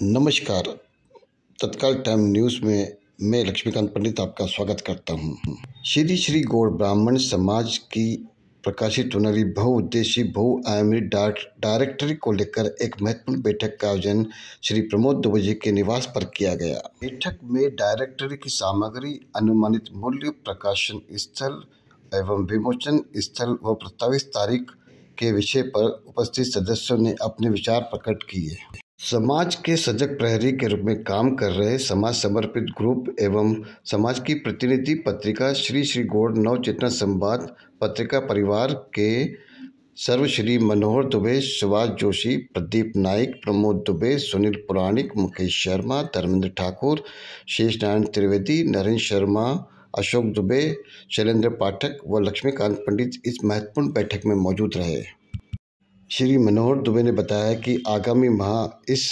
नमस्कार तत्काल time news में मैं लक्ष्मीकांत पंडित आपका स्वागत करता हूं। श्री श्री गौड़ ब्राह्मण समाज की प्रकाशित होने वाली बहुउद्देशी बहुआयामी डायरेक्टरी को लेकर एक महत्वपूर्ण बैठक का आयोजन श्री प्रमोद दुबे जी के निवास पर किया गया बैठक में डायरेक्टरी की सामग्री अनुमानित मूल्य प्रकाशन स्थल एवं विमोचन स्थल व प्रस्तावित तारीख के विषय पर उपस्थित सदस्यों ने अपने विचार प्रकट किए समाज के सजग प्रहरी के रूप में काम कर रहे समाज समर्पित ग्रुप एवं समाज की प्रतिनिधि पत्रिका श्री श्री गौड़ नवचेतना संवाद पत्रिका परिवार के सर्वश्री मनोहर दुबे सुभाष जोशी प्रदीप नाइक प्रमोद दुबे सुनील पुराणिक मुकेश शर्मा धर्मेंद्र ठाकुर शेष नारायण त्रिवेदी नरेंद्र शर्मा अशोक दुबे शैलेंद्र पाठक व लक्ष्मीकांत पंडित इस महत्वपूर्ण बैठक में मौजूद रहे श्री मनोहर दुबे ने बताया कि आगामी माह इस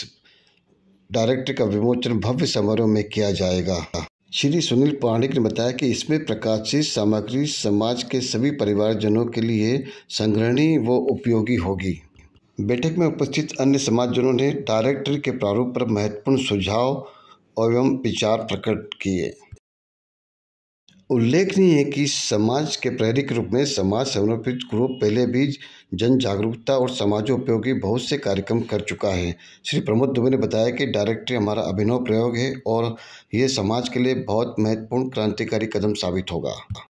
डायरेक्टर का विमोचन भव्य समारोह में किया जाएगा श्री सुनील पांडिक ने बताया कि इसमें प्रकाशित सामग्री समाज के सभी परिवारजनों के लिए संग्रहणीय व उपयोगी होगी बैठक में उपस्थित अन्य समाजजनों ने डायरेक्टर के प्रारूप पर महत्वपूर्ण सुझाव एवं विचार प्रकट किए उल्लेखनीय है कि समाज के प्रेरिक रूप में समाज समर्पित ग्रुप पहले भी जन जागरूकता और समाजोपयोगी बहुत से कार्यक्रम कर चुका है श्री प्रमोद दुबे ने बताया कि डायरेक्टरी हमारा अभिनव प्रयोग है और ये समाज के लिए बहुत महत्वपूर्ण क्रांतिकारी कदम साबित होगा